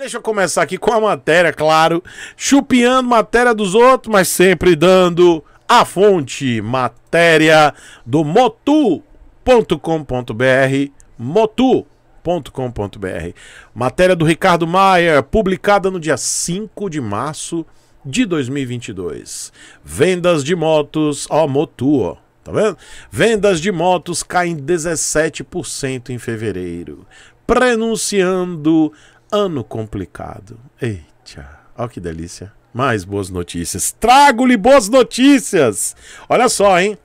Deixa eu começar aqui com a matéria, claro. Chupiando matéria dos outros, mas sempre dando a fonte. Matéria do motu.com.br. Motu.com.br. Matéria do Ricardo Maia, publicada no dia 5 de março de 2022. Vendas de motos, ó, Motu, ó. Tá vendo? Vendas de motos caem 17% em fevereiro, prenunciando Ano complicado. Eita, olha que delícia. Mais boas notícias. Trago-lhe boas notícias! Olha só, hein?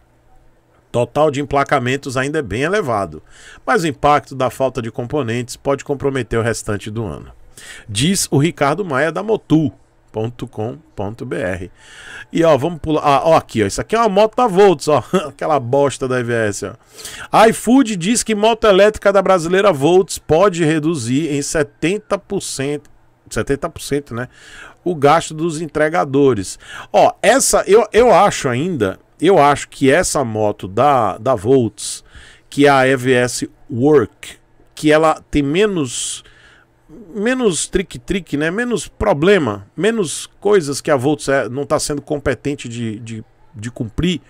Total de emplacamentos ainda é bem elevado, mas o impacto da falta de componentes pode comprometer o restante do ano. Diz o Ricardo Maia da Motul, .com.br. E ó, vamos pular. Ah, ó, aqui, ó. Isso aqui é uma moto da Volts, ó. Aquela bosta da EVS, ó. iFood diz que moto elétrica da brasileira Volts pode reduzir em 70%. 70%, né? O gasto dos entregadores. Ó, essa eu, eu acho ainda, eu acho que essa moto da da Volts, que é a EVS Work, que ela tem menos menos trick-trick, né? menos problema, menos coisas que a Volts é, não está sendo competente de, de, de cumprir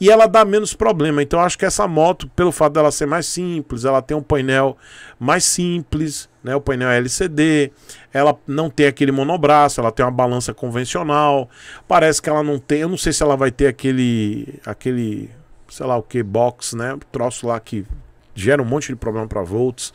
e ela dá menos problema. Então acho que essa moto, pelo fato dela ser mais simples, ela tem um painel mais simples, né? O painel é LCD, ela não tem aquele monobraço, ela tem uma balança convencional. Parece que ela não tem, eu não sei se ela vai ter aquele aquele, sei lá o que box, né? O troço lá que gera um monte de problema para volts.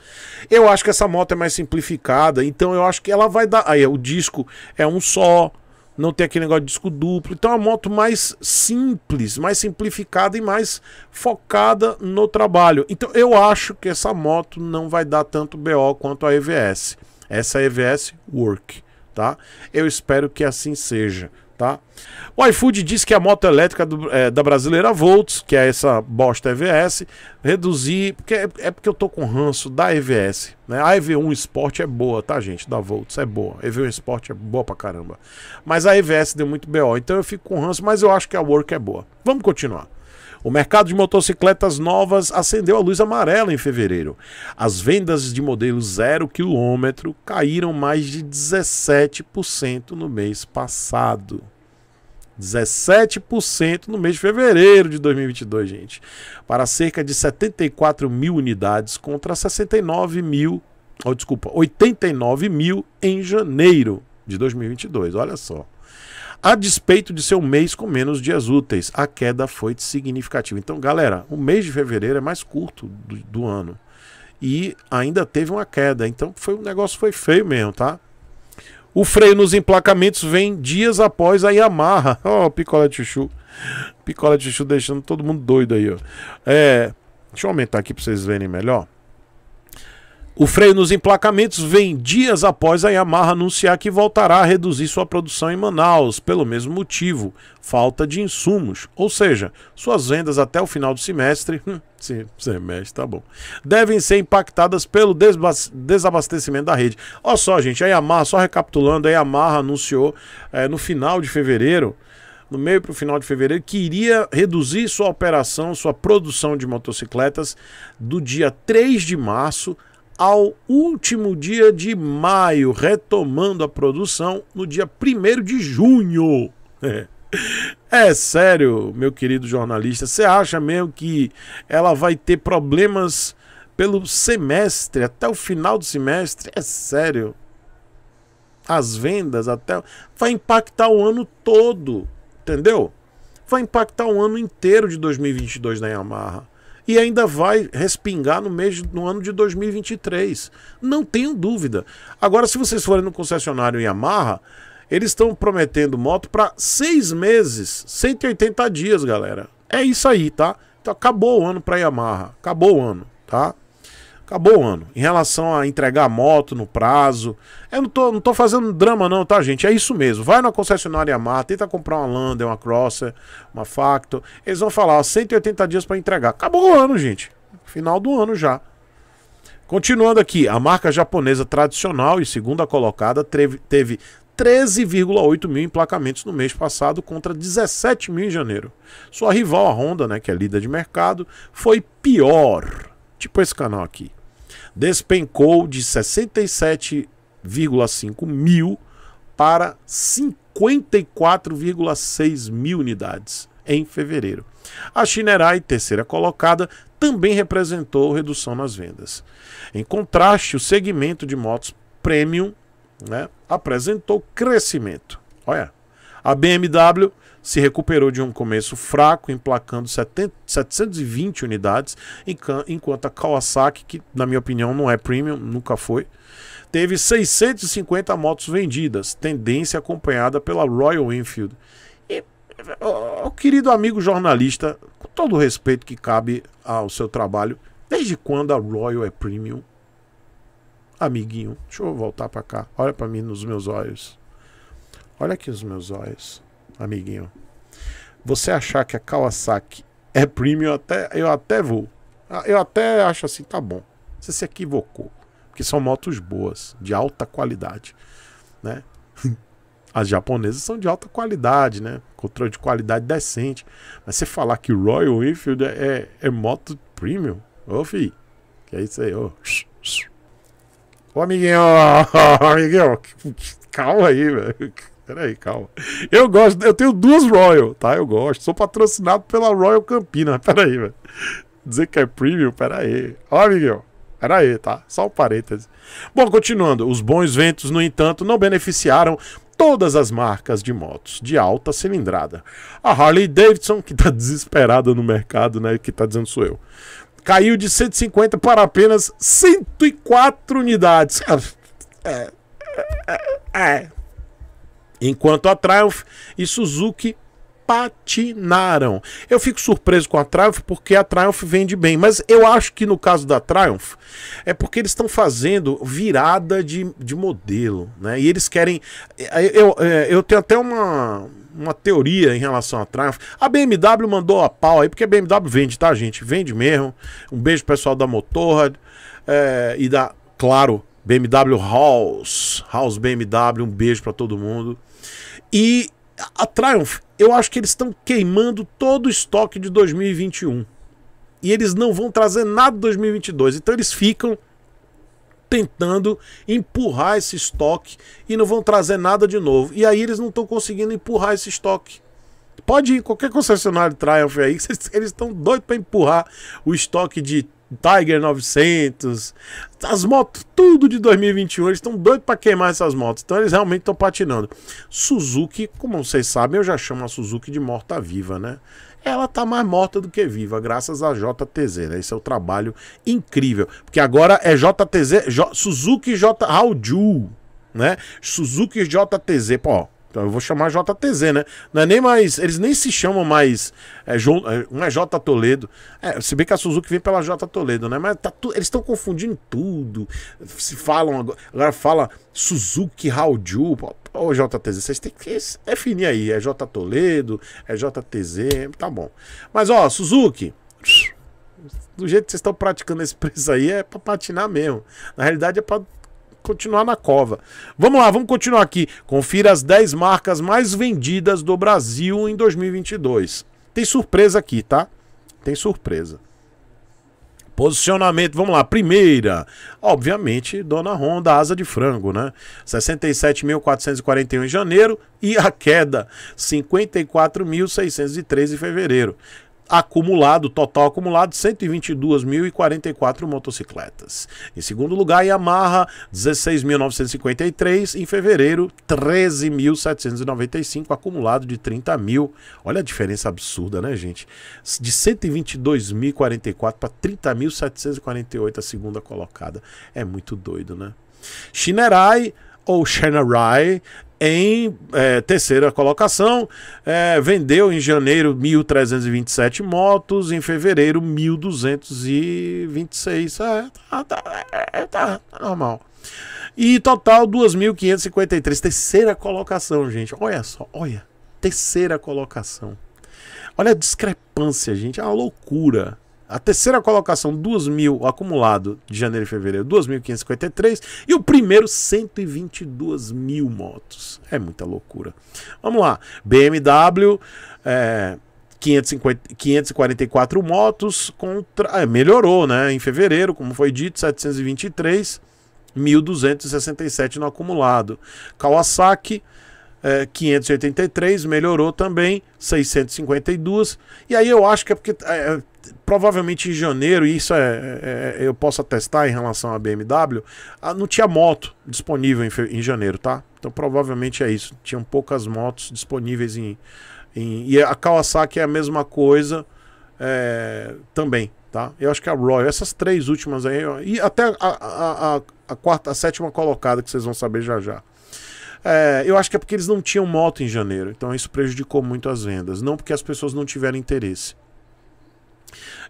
Eu acho que essa moto é mais simplificada, então eu acho que ela vai dar. Aí o disco é um só, não tem aquele negócio de disco duplo. Então é uma moto mais simples, mais simplificada e mais focada no trabalho. Então eu acho que essa moto não vai dar tanto BO quanto a EVS. Essa EVS Work, tá? Eu espero que assim seja tá? O iFood diz que a moto elétrica do, é, da brasileira Volts, que é essa bosta EVS, reduzir. Porque é, é, porque eu tô com ranço da EVS. Né? A EV1 Sport é boa, tá, gente? Da Volts é boa. EV1 Sport é boa pra caramba. Mas a EVS deu muito BO, então eu fico com ranço, mas eu acho que a Work é boa. Vamos continuar. O mercado de motocicletas novas acendeu a luz amarela em fevereiro. As vendas de modelo zero quilômetro caíram mais de 17% no mês passado. 17% no mês de fevereiro de 2022, gente. Para cerca de 74 mil unidades contra 69 mil, oh, desculpa, 89 mil em janeiro de 2022. Olha só a despeito de ser um mês com menos dias úteis. A queda foi significativa. Então, galera, o mês de fevereiro é mais curto do, do ano. E ainda teve uma queda. Então, foi, o negócio foi feio mesmo, tá? O freio nos emplacamentos vem dias após a Yamaha. Ó, oh, picolé de chuchu. Picolé de chuchu deixando todo mundo doido aí, ó. É, deixa eu aumentar aqui para vocês verem melhor. O freio nos emplacamentos vem dias após a Yamaha anunciar que voltará a reduzir sua produção em Manaus, pelo mesmo motivo, falta de insumos. Ou seja, suas vendas até o final do semestre. Sim, hum, semestre, tá bom. Devem ser impactadas pelo desabastecimento da rede. Olha só, gente, a Yamaha, só recapitulando, a Yamaha anunciou é, no final de fevereiro no meio para o final de fevereiro, que iria reduzir sua operação, sua produção de motocicletas do dia 3 de março ao último dia de maio, retomando a produção no dia 1 de junho. É sério, meu querido jornalista, você acha mesmo que ela vai ter problemas pelo semestre, até o final do semestre? É sério. As vendas até vai impactar o ano todo, entendeu? Vai impactar o ano inteiro de 2022 na Yamaha e ainda vai respingar no mês no ano de 2023. Não tenho dúvida. Agora, se vocês forem no concessionário Yamaha, eles estão prometendo moto para seis meses, 180 dias, galera. É isso aí, tá? Então acabou o ano para Yamaha, acabou o ano, tá? Acabou o ano. Em relação a entregar a moto no prazo. Eu não tô, não tô fazendo drama, não, tá, gente? É isso mesmo. Vai na concessionária Mar, tenta comprar uma Lander, uma Crosser, uma Factor. Eles vão falar, ó, 180 dias para entregar. Acabou o ano, gente. Final do ano já. Continuando aqui, a marca japonesa tradicional e segunda colocada teve, teve 13,8 mil emplacamentos no mês passado contra 17 mil em janeiro. Sua rival, a Honda, né, que é líder de mercado, foi pior. Tipo esse canal aqui despencou de 67,5 mil para 54,6 mil unidades em fevereiro. A Shinerai, terceira colocada, também representou redução nas vendas. Em contraste, o segmento de motos premium né, apresentou crescimento. Olha, a BMW se recuperou de um começo fraco, emplacando 70, 720 unidades, enquanto a Kawasaki, que na minha opinião não é premium, nunca foi, teve 650 motos vendidas, tendência acompanhada pela Royal Enfield. E, querido amigo jornalista, com todo o respeito que cabe ao seu trabalho, desde quando a Royal é premium? Amiguinho, deixa eu voltar para cá. Olha para mim nos meus olhos. Olha aqui os meus olhos amiguinho. Você achar que a Kawasaki é premium, até, eu até vou. Ah, eu até acho assim, tá bom. Você se equivocou. Porque são motos boas, de alta qualidade. Né? As japonesas são de alta qualidade, né? Controle de qualidade decente. Mas você falar que Royal Enfield é, é, é moto premium, ô fi, que é isso aí, ô. Ô amiguinho, amiguinho, calma aí, velho. Peraí, calma. Eu gosto, eu tenho duas Royal, tá? Eu gosto. Sou patrocinado pela Royal Campina. Peraí, velho. Dizer que é premium, peraí. Ó, Miguel. Peraí, tá? Só um parêntese. Bom, continuando. Os bons ventos, no entanto, não beneficiaram todas as marcas de motos de alta cilindrada. A Harley Davidson, que tá desesperada no mercado, né? Que tá dizendo sou eu. Caiu de 150 para apenas 104 unidades. É. É. é, é. Enquanto a Triumph e Suzuki patinaram. Eu fico surpreso com a Triumph porque a Triumph vende bem, mas eu acho que no caso da Triumph é porque eles estão fazendo virada de, de modelo, né? E eles querem. É, eu, eu, é, eu tenho até uma, uma teoria em relação à Triumph. A BMW mandou a pau aí, porque a BMW vende, tá, gente? Vende mesmo. Um beijo pessoal da Motorrad é, e da, claro, BMW House. House BMW, um beijo para todo mundo. E a Triumph, eu acho que eles estão queimando todo o estoque de 2021. E eles não vão trazer nada de 2022. Então eles ficam tentando empurrar esse estoque e não vão trazer nada de novo. E aí eles não estão conseguindo empurrar esse estoque. Pode ir qualquer concessionário Triumph aí, eles estão doidos para empurrar o estoque de Tiger 900, as motos tudo de 2021, eles estão doidos para queimar essas motos. Então eles realmente estão patinando. Suzuki, como vocês sabem, eu já chamo a Suzuki de morta viva, né? Ela tá mais morta do que viva, graças a JTZ, né? Esse é o um trabalho incrível, porque agora é JTZ, J, Suzuki J Raul né? Suzuki JTZ, pô, então eu vou chamar JTZ, né? Não é nem mais. Eles nem se chamam mais. É, João, não é, é J Toledo. É, se bem que a Suzuki vem pela J Toledo, né? Mas tá tu, eles estão confundindo tudo. Se falam agora. Agora fala Suzuki Hauju. Ô JTZ, vocês têm que definir aí. É J Toledo, é JTZ, tá bom. Mas ó, Suzuki. Do jeito que vocês estão praticando esse preço aí, é pra patinar mesmo. Na realidade é pra continuar na cova. Vamos lá, vamos continuar aqui. Confira as 10 marcas mais vendidas do Brasil em 2022. Tem surpresa aqui, tá? Tem surpresa. Posicionamento, vamos lá. Primeira, obviamente, Dona Honda, asa de frango, né? 67.441 em janeiro e a queda, 54.603 em fevereiro acumulado, total acumulado, 122.044 motocicletas. Em segundo lugar, Yamaha, 16.953. Em fevereiro, 13.795, acumulado de 30 mil. Olha a diferença absurda, né, gente? De 122.044 para 30.748, a segunda colocada. É muito doido, né? Shinerai ou Shinerai, em é, terceira colocação. É, vendeu em janeiro 1.327 motos, em fevereiro 1.226. É, tá, tá, é, tá, tá normal. E total 2.553. Terceira colocação, gente. Olha só, olha. Terceira colocação. Olha a discrepância, gente. É uma loucura. A terceira colocação, 2.000 acumulado de janeiro e fevereiro, 2.553. E o primeiro, 122 mil motos. É muita loucura. Vamos lá. BMW, é, 550, 544 motos. Contra, é, melhorou, né? Em fevereiro, como foi dito, 723. 1.267 no acumulado. Kawasaki, 583, é, melhorou também, 652. E aí eu acho que é porque é, é provavelmente em janeiro, e isso é, é, é, eu posso atestar em relação à BMW, não tinha moto disponível em, em janeiro, tá? Então provavelmente é isso. Tinham poucas motos disponíveis em. em e a Kawasaki é a mesma coisa é, também, tá? Eu acho que a Royal, essas três últimas aí, e até a, a, a, a quarta, a sétima colocada que vocês vão saber já já. É, eu acho que é porque eles não tinham moto em janeiro, então isso prejudicou muito as vendas, não porque as pessoas não tiveram interesse.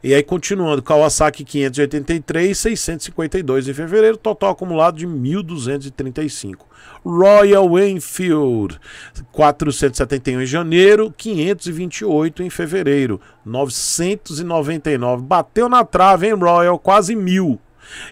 E aí, continuando, Kawasaki 583, 652 em fevereiro, total acumulado de 1.235. Royal Enfield, 471 em janeiro, 528 em fevereiro, 999. Bateu na trave, hein, Royal? Quase mil.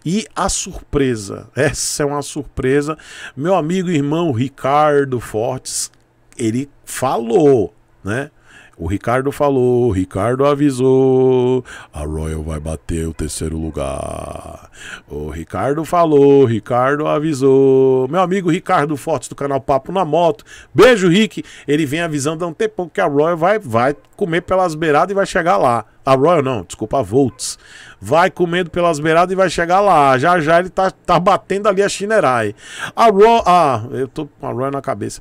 E a surpresa, essa é uma surpresa. Meu amigo e irmão Ricardo Fortes, ele falou, né? O Ricardo falou, o Ricardo avisou, a Royal vai bater o terceiro lugar. O Ricardo falou, o Ricardo avisou. Meu amigo Ricardo Fortes do canal Papo na Moto. Beijo, Rick. Ele vem avisando há um tempão que a Royal vai, vai comer pelas beiradas e vai chegar lá. A Royal não, desculpa, a Volts. Vai comendo pelas beiradas e vai chegar lá. Já já ele tá, tá batendo ali a Shinerai. A Royal. Ah, eu tô com a Royal na cabeça.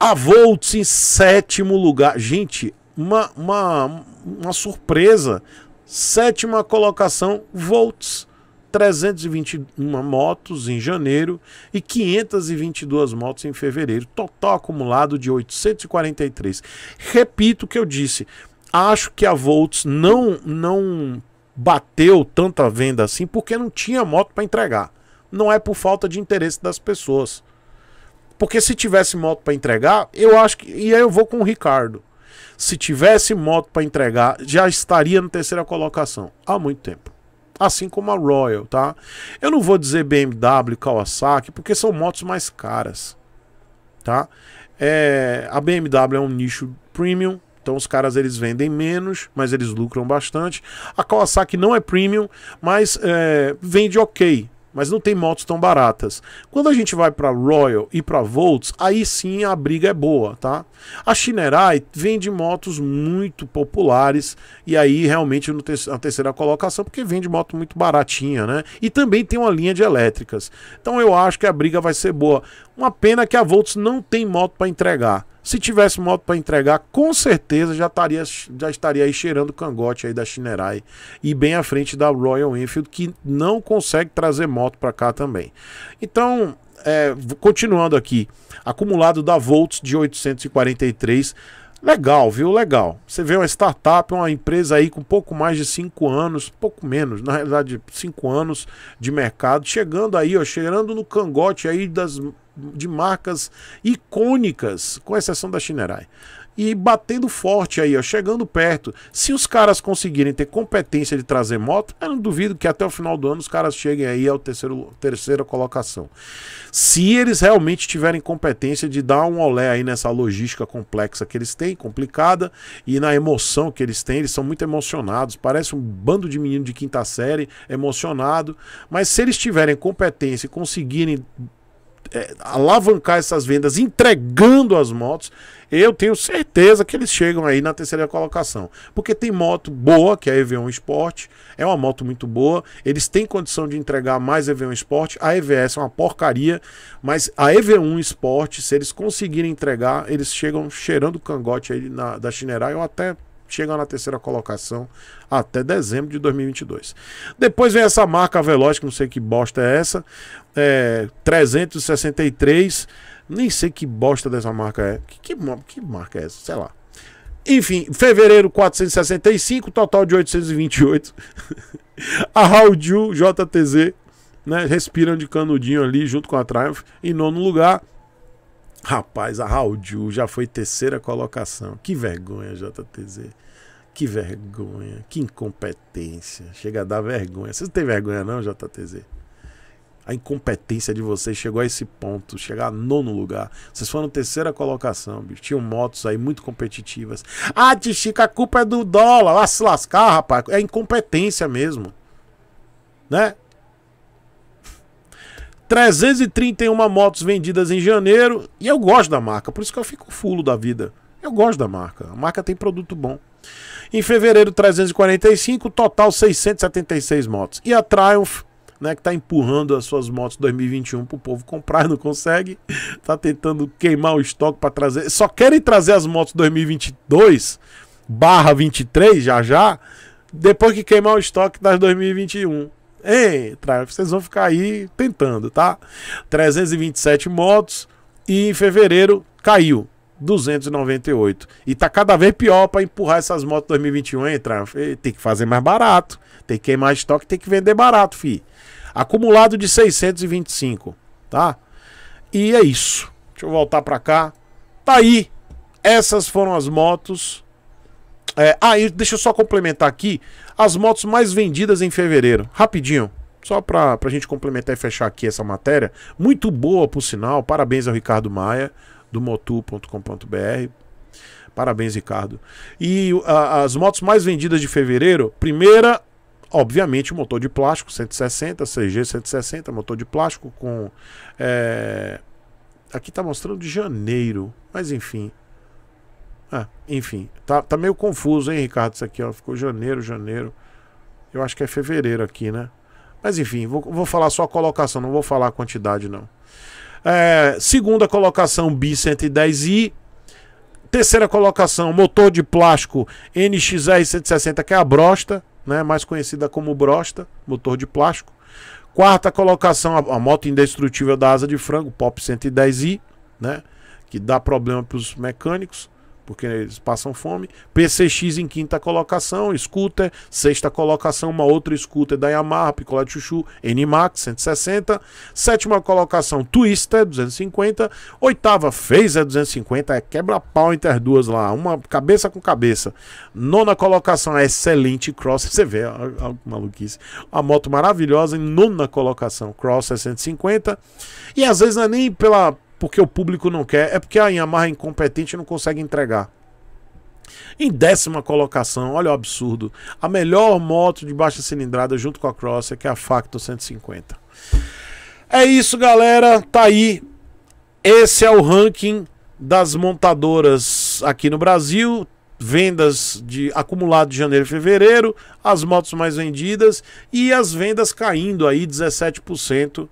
A Volts em sétimo lugar. Gente, uma, uma, uma surpresa. Sétima colocação, Volts. 321 motos em janeiro e 522 motos em fevereiro, total acumulado de 843. Repito o que eu disse, acho que a Volts não não bateu tanta venda assim porque não tinha moto para entregar. Não é por falta de interesse das pessoas. Porque se tivesse moto para entregar, eu acho que. E aí eu vou com o Ricardo. Se tivesse moto para entregar, já estaria na terceira colocação há muito tempo. Assim como a Royal, tá? Eu não vou dizer BMW, Kawasaki, porque são motos mais caras, tá? É, a BMW é um nicho premium, então os caras eles vendem menos, mas eles lucram bastante. A Kawasaki não é premium, mas é, vende ok, mas não tem motos tão baratas. Quando a gente vai para Royal e para Volts, aí sim a briga é boa, tá? A Shinerai vende motos muito populares e aí realmente no te a terceira colocação, porque vende moto muito baratinha, né? E também tem uma linha de elétricas. Então eu acho que a briga vai ser boa. Uma pena que a Volts não tem moto para entregar. Se tivesse moto para entregar, com certeza já estaria, já estaria aí cheirando o cangote aí da Chinerai e bem à frente da Royal Enfield, que não consegue trazer moto para cá também. Então, é, continuando aqui, acumulado da Volts de 843. Legal, viu? Legal. Você vê uma startup, uma empresa aí com pouco mais de 5 anos, pouco menos, na realidade 5 anos de mercado, chegando aí, ó, no cangote aí das de marcas icônicas, com exceção da Shinerai. E batendo forte aí, ó, chegando perto. Se os caras conseguirem ter competência de trazer moto, eu não duvido que até o final do ano os caras cheguem aí ao terceiro terceira colocação. Se eles realmente tiverem competência de dar um olé aí nessa logística complexa que eles têm, complicada, e na emoção que eles têm, eles são muito emocionados, parece um bando de menino de quinta série emocionado, mas se eles tiverem competência e conseguirem é, alavancar essas vendas entregando as motos, eu tenho certeza que eles chegam aí na terceira colocação. Porque tem moto boa, que é a EV1 Sport, é uma moto muito boa, eles têm condição de entregar mais EV1 Sport, a EVS é uma porcaria, mas a EV1 Sport, se eles conseguirem entregar, eles chegam cheirando cangote aí na, da Chinerai ou até chega na terceira colocação até dezembro de 2022. Depois vem essa marca veloz, que não sei que bosta é essa, é 363, nem sei que bosta dessa marca é. Que, que, que marca é essa? Sei lá. Enfim, fevereiro 465, total de 828. a Ju, JTZ, né, respiram de canudinho ali junto com a Triumph em nono lugar. Rapaz, a Raudiu já foi terceira colocação. Que vergonha, JTZ. Que vergonha, que incompetência. Chega a dar vergonha. Vocês não têm vergonha, não, JTZ? A incompetência de vocês chegou a esse ponto, chegar a nono lugar. Vocês foram terceira colocação, bicho. Tinham motos aí muito competitivas. Ah, Tichica, a culpa é do dólar. Ah, se lascar, rapaz. É incompetência mesmo. Né? 331 motos vendidas em janeiro. E eu gosto da marca, por isso que eu fico fulo da vida. Eu gosto da marca. A marca tem produto bom. Em fevereiro, 345, total 676 motos. E a Triumph, né, que está empurrando as suas motos 2021 para o povo comprar, não consegue. Está tentando queimar o estoque para trazer. Só querem trazer as motos 2022 barra 23 já já, depois que queimar o estoque das 2021. Ei, vocês vão ficar aí tentando, tá? 327 motos e em fevereiro caiu. 298. E tá cada vez pior para empurrar essas motos 2021, hein, Tem que fazer mais barato. Tem que queimar estoque, tem que vender barato, fi. Acumulado de 625, tá? E é isso. Deixa eu voltar para cá. Tá aí. Essas foram as motos. É, ah, deixa eu só complementar aqui as motos mais vendidas em fevereiro. Rapidinho. Só para a gente complementar e fechar aqui essa matéria. Muito boa, por sinal. Parabéns ao Ricardo Maia, do motu.com.br. Parabéns, Ricardo. E a, as motos mais vendidas de fevereiro, primeira, obviamente, o motor de plástico 160, CG 160, motor de plástico com. É... Aqui está mostrando de janeiro, mas enfim, ah, enfim, tá, tá meio confuso, hein, Ricardo, isso aqui, ó. Ficou janeiro, janeiro. Eu acho que é fevereiro aqui, né? Mas enfim, vou, vou falar só a colocação, não vou falar a quantidade, não. É, segunda colocação, B110i. Terceira colocação, motor de plástico NXR 160, que é a Brosta, né? mais conhecida como Brosta, motor de plástico. Quarta colocação, a, a moto indestrutível da asa de frango, Pop 110i, né? que dá problema para os mecânicos porque eles passam fome. PCX em quinta colocação, Scooter, sexta colocação, uma outra Scooter da Yamaha, Picolé de Chuchu, NMAX 160. Sétima colocação, Twister 250. Oitava, Phaser 250, é quebra-pau entre as duas lá, uma cabeça com cabeça. Nona colocação, a excelente Cross, você vê, a, a, maluquice. A moto maravilhosa em nona colocação, Cross 650. E às vezes não é nem pela porque o público não quer, é porque a Yamaha é incompetente e não consegue entregar. Em décima colocação, olha o absurdo, a melhor moto de baixa cilindrada junto com a Crosser, que é a Factor 150. É isso, galera, tá aí. Esse é o ranking das montadoras aqui no Brasil, vendas de acumulado de janeiro e fevereiro, as motos mais vendidas e as vendas caindo aí 17%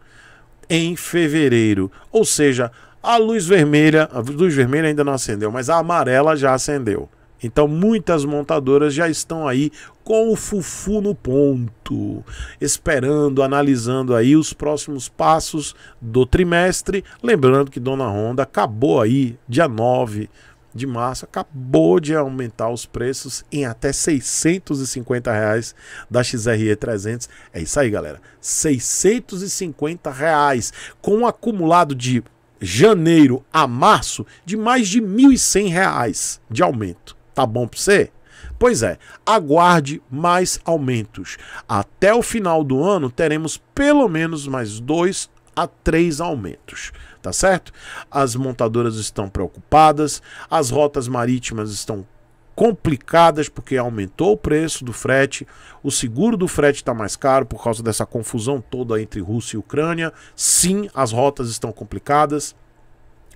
em fevereiro. Ou seja, a luz vermelha, a luz vermelha ainda não acendeu, mas a amarela já acendeu. Então muitas montadoras já estão aí com o fufu no ponto, esperando, analisando aí os próximos passos do trimestre, lembrando que Dona Honda acabou aí dia 9 de março, acabou de aumentar os preços em até 650 reais da XRE 300. É isso aí, galera. 650 reais com um acumulado de janeiro a março de mais de 1.100 reais de aumento. Tá bom para você? Pois é, aguarde mais aumentos. Até o final do ano teremos pelo menos mais dois a três aumentos tá certo? As montadoras estão preocupadas, as rotas marítimas estão complicadas porque aumentou o preço do frete, o seguro do frete está mais caro por causa dessa confusão toda entre Rússia e Ucrânia. Sim, as rotas estão complicadas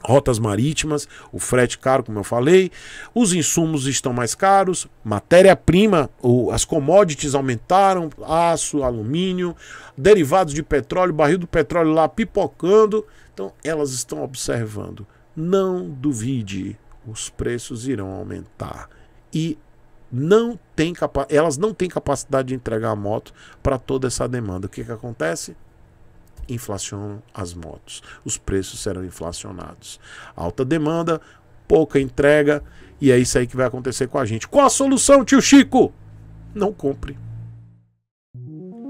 rotas marítimas, o frete caro, como eu falei, os insumos estão mais caros, matéria-prima, as commodities aumentaram, aço, alumínio, derivados de petróleo, barril do petróleo lá pipocando. Então, elas estão observando. Não duvide, os preços irão aumentar. E não tem capa elas não têm capacidade de entregar a moto para toda essa demanda. O que, que acontece? inflacionam as motos. Os preços serão inflacionados. Alta demanda, pouca entrega, e é isso aí que vai acontecer com a gente. Qual a solução, tio Chico? Não compre